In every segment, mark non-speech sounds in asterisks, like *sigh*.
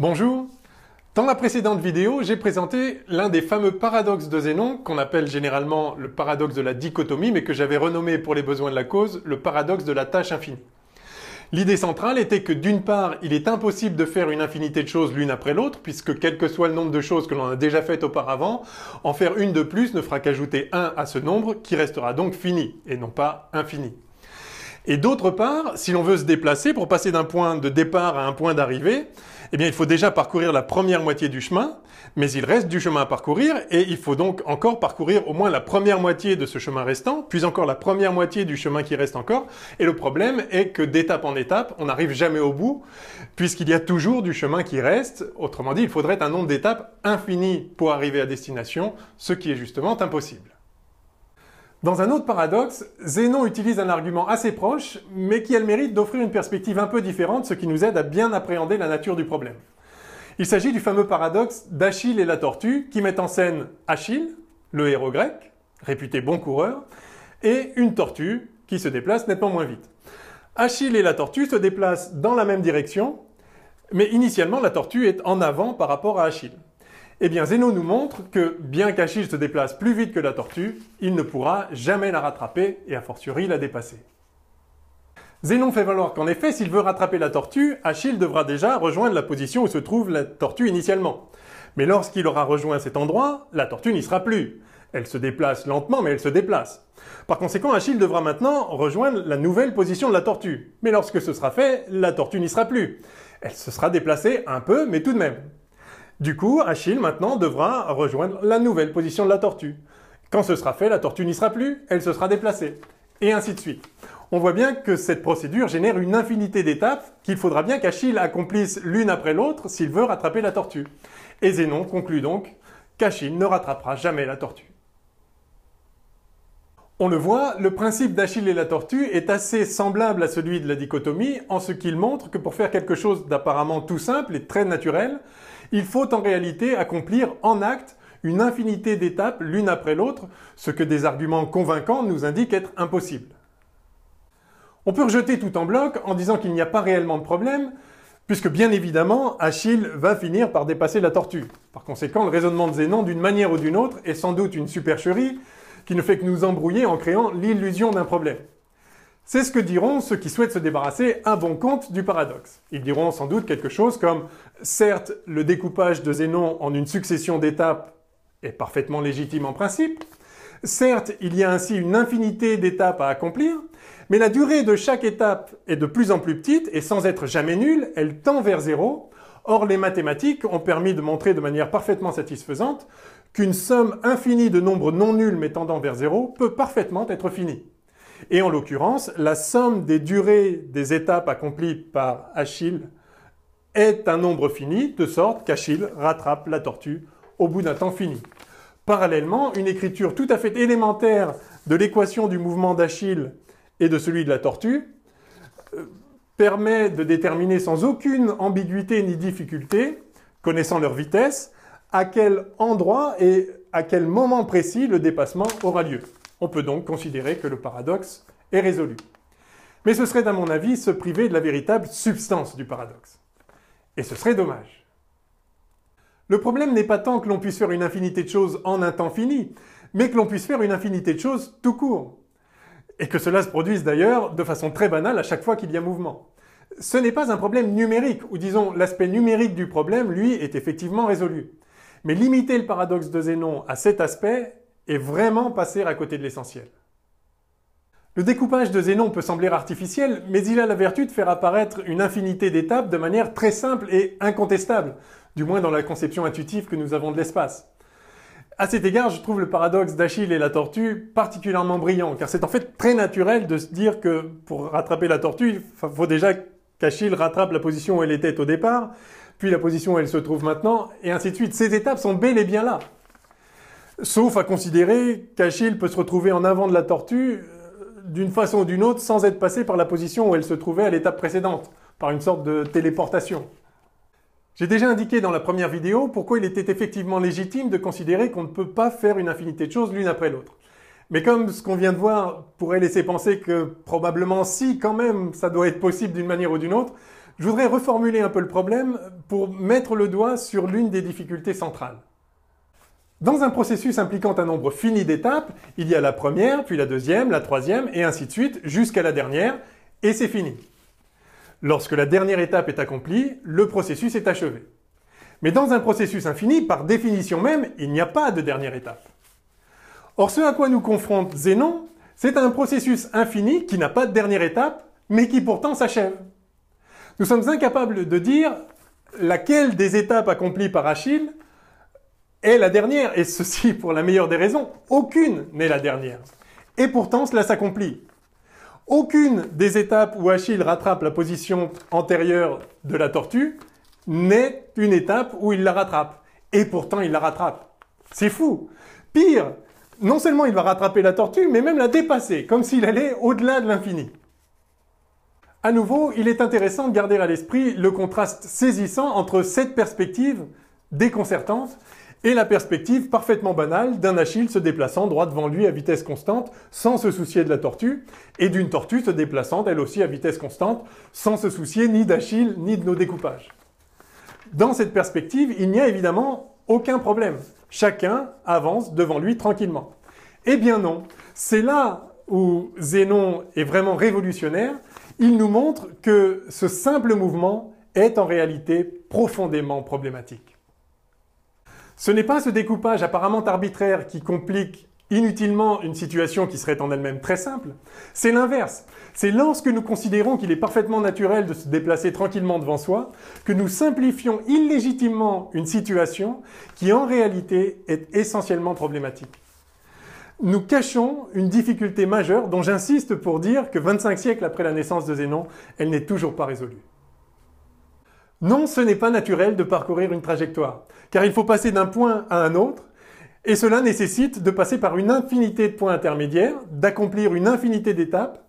Bonjour Dans la précédente vidéo, j'ai présenté l'un des fameux paradoxes de Zénon, qu'on appelle généralement le paradoxe de la dichotomie, mais que j'avais renommé pour les besoins de la cause le paradoxe de la tâche infinie. L'idée centrale était que d'une part, il est impossible de faire une infinité de choses l'une après l'autre, puisque quel que soit le nombre de choses que l'on a déjà faites auparavant, en faire une de plus ne fera qu'ajouter un à ce nombre, qui restera donc fini, et non pas infini. Et d'autre part, si l'on veut se déplacer, pour passer d'un point de départ à un point d'arrivée, eh bien, il faut déjà parcourir la première moitié du chemin, mais il reste du chemin à parcourir et il faut donc encore parcourir au moins la première moitié de ce chemin restant, puis encore la première moitié du chemin qui reste encore. Et le problème est que d'étape en étape, on n'arrive jamais au bout, puisqu'il y a toujours du chemin qui reste. Autrement dit, il faudrait un nombre d'étapes infini pour arriver à destination, ce qui est justement impossible. Dans un autre paradoxe, Zénon utilise un argument assez proche, mais qui a le mérite d'offrir une perspective un peu différente, ce qui nous aide à bien appréhender la nature du problème. Il s'agit du fameux paradoxe d'Achille et la tortue, qui met en scène Achille, le héros grec, réputé bon coureur, et une tortue qui se déplace nettement moins vite. Achille et la tortue se déplacent dans la même direction, mais initialement la tortue est en avant par rapport à Achille. Eh bien, Zeno nous montre que bien qu'Achille se déplace plus vite que la tortue, il ne pourra jamais la rattraper et a fortiori la dépasser. Zénon fait valoir qu'en effet, s'il veut rattraper la tortue, Achille devra déjà rejoindre la position où se trouve la tortue initialement. Mais lorsqu'il aura rejoint cet endroit, la tortue n'y sera plus. Elle se déplace lentement, mais elle se déplace. Par conséquent, Achille devra maintenant rejoindre la nouvelle position de la tortue. Mais lorsque ce sera fait, la tortue n'y sera plus. Elle se sera déplacée un peu, mais tout de même. Du coup, Achille maintenant devra rejoindre la nouvelle position de la tortue. Quand ce sera fait, la tortue n'y sera plus, elle se sera déplacée. Et ainsi de suite. On voit bien que cette procédure génère une infinité d'étapes qu'il faudra bien qu'Achille accomplisse l'une après l'autre s'il veut rattraper la tortue. Et Zénon conclut donc qu'Achille ne rattrapera jamais la tortue. On le voit, le principe d'Achille et la tortue est assez semblable à celui de la dichotomie en ce qu'il montre que pour faire quelque chose d'apparemment tout simple et très naturel, il faut en réalité accomplir en acte une infinité d'étapes l'une après l'autre, ce que des arguments convaincants nous indiquent être impossible. On peut rejeter tout en bloc en disant qu'il n'y a pas réellement de problème, puisque bien évidemment, Achille va finir par dépasser la tortue. Par conséquent, le raisonnement de Zénon, d'une manière ou d'une autre, est sans doute une supercherie qui ne fait que nous embrouiller en créant l'illusion d'un problème. C'est ce que diront ceux qui souhaitent se débarrasser à bon compte du paradoxe. Ils diront sans doute quelque chose comme certes, le découpage de Zénon en une succession d'étapes est parfaitement légitime en principe, certes, il y a ainsi une infinité d'étapes à accomplir, mais la durée de chaque étape est de plus en plus petite et sans être jamais nulle, elle tend vers zéro. Or, les mathématiques ont permis de montrer de manière parfaitement satisfaisante qu'une somme infinie de nombres non nuls mais tendant vers zéro peut parfaitement être finie. Et en l'occurrence, la somme des durées des étapes accomplies par Achille est un nombre fini, de sorte qu'Achille rattrape la tortue au bout d'un temps fini. Parallèlement, une écriture tout à fait élémentaire de l'équation du mouvement d'Achille et de celui de la tortue euh, permet de déterminer sans aucune ambiguïté ni difficulté, connaissant leur vitesse, à quel endroit et à quel moment précis le dépassement aura lieu. On peut donc considérer que le paradoxe est résolu. Mais ce serait, à mon avis, se priver de la véritable substance du paradoxe. Et ce serait dommage. Le problème n'est pas tant que l'on puisse faire une infinité de choses en un temps fini, mais que l'on puisse faire une infinité de choses tout court. Et que cela se produise d'ailleurs de façon très banale à chaque fois qu'il y a mouvement. Ce n'est pas un problème numérique, ou disons l'aspect numérique du problème, lui, est effectivement résolu. Mais limiter le paradoxe de Zénon à cet aspect et vraiment passer à côté de l'essentiel. Le découpage de Zénon peut sembler artificiel, mais il a la vertu de faire apparaître une infinité d'étapes de manière très simple et incontestable, du moins dans la conception intuitive que nous avons de l'espace. À cet égard, je trouve le paradoxe d'Achille et la tortue particulièrement brillant, car c'est en fait très naturel de se dire que pour rattraper la tortue, il faut déjà qu'Achille rattrape la position où elle était au départ, puis la position où elle se trouve maintenant, et ainsi de suite. Ces étapes sont bel et bien là. Sauf à considérer qu'Achille peut se retrouver en avant de la tortue euh, d'une façon ou d'une autre sans être passé par la position où elle se trouvait à l'étape précédente, par une sorte de téléportation. J'ai déjà indiqué dans la première vidéo pourquoi il était effectivement légitime de considérer qu'on ne peut pas faire une infinité de choses l'une après l'autre. Mais comme ce qu'on vient de voir pourrait laisser penser que probablement si quand même ça doit être possible d'une manière ou d'une autre, je voudrais reformuler un peu le problème pour mettre le doigt sur l'une des difficultés centrales. Dans un processus impliquant un nombre fini d'étapes, il y a la première, puis la deuxième, la troisième, et ainsi de suite, jusqu'à la dernière, et c'est fini. Lorsque la dernière étape est accomplie, le processus est achevé. Mais dans un processus infini, par définition même, il n'y a pas de dernière étape. Or, ce à quoi nous confronte Zénon, c'est un processus infini qui n'a pas de dernière étape, mais qui pourtant s'achève. Nous sommes incapables de dire laquelle des étapes accomplies par Achille est la dernière, et ceci *laughs* pour la meilleure des raisons, aucune n'est la dernière. Et pourtant, cela s'accomplit. Aucune des étapes où Achille rattrape la position antérieure de la tortue n'est une étape où il la rattrape. Et pourtant, il la rattrape. C'est fou. Pire, non seulement il va rattraper la tortue, mais même la dépasser, comme s'il allait au-delà de l'infini. À nouveau, il est intéressant de garder à l'esprit le contraste saisissant entre cette perspective déconcertante et la perspective parfaitement banale d'un Achille se déplaçant droit devant lui à vitesse constante sans se soucier de la tortue, et d'une tortue se déplaçant elle aussi à vitesse constante sans se soucier ni d'Achille ni de nos découpages. Dans cette perspective, il n'y a évidemment aucun problème. Chacun avance devant lui tranquillement. Eh bien non, c'est là où Zénon est vraiment révolutionnaire. Il nous montre que ce simple mouvement est en réalité profondément problématique. Ce n'est pas ce découpage apparemment arbitraire qui complique inutilement une situation qui serait en elle-même très simple, c'est l'inverse. C'est lorsque nous considérons qu'il est parfaitement naturel de se déplacer tranquillement devant soi que nous simplifions illégitimement une situation qui en réalité est essentiellement problématique. Nous cachons une difficulté majeure dont j'insiste pour dire que 25 siècles après la naissance de Zénon, elle n'est toujours pas résolue. Non, ce n'est pas naturel de parcourir une trajectoire, car il faut passer d'un point à un autre, et cela nécessite de passer par une infinité de points intermédiaires, d'accomplir une infinité d'étapes,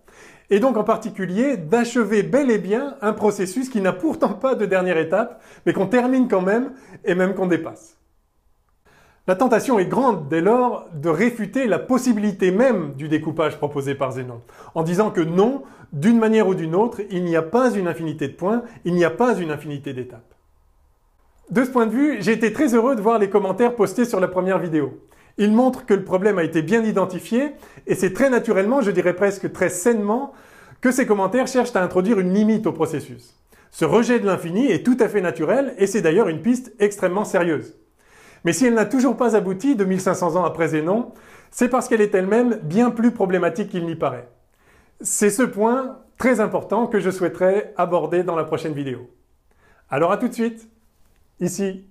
et donc en particulier d'achever bel et bien un processus qui n'a pourtant pas de dernière étape, mais qu'on termine quand même, et même qu'on dépasse. La tentation est grande dès lors de réfuter la possibilité même du découpage proposé par Zénon, en disant que non, d'une manière ou d'une autre, il n'y a pas une infinité de points, il n'y a pas une infinité d'étapes. De ce point de vue, j'ai été très heureux de voir les commentaires postés sur la première vidéo. Ils montrent que le problème a été bien identifié, et c'est très naturellement, je dirais presque très sainement, que ces commentaires cherchent à introduire une limite au processus. Ce rejet de l'infini est tout à fait naturel, et c'est d'ailleurs une piste extrêmement sérieuse. Mais si elle n'a toujours pas abouti 2500 ans après Zénon, c'est parce qu'elle est elle-même bien plus problématique qu'il n'y paraît. C'est ce point très important que je souhaiterais aborder dans la prochaine vidéo. Alors à tout de suite, ici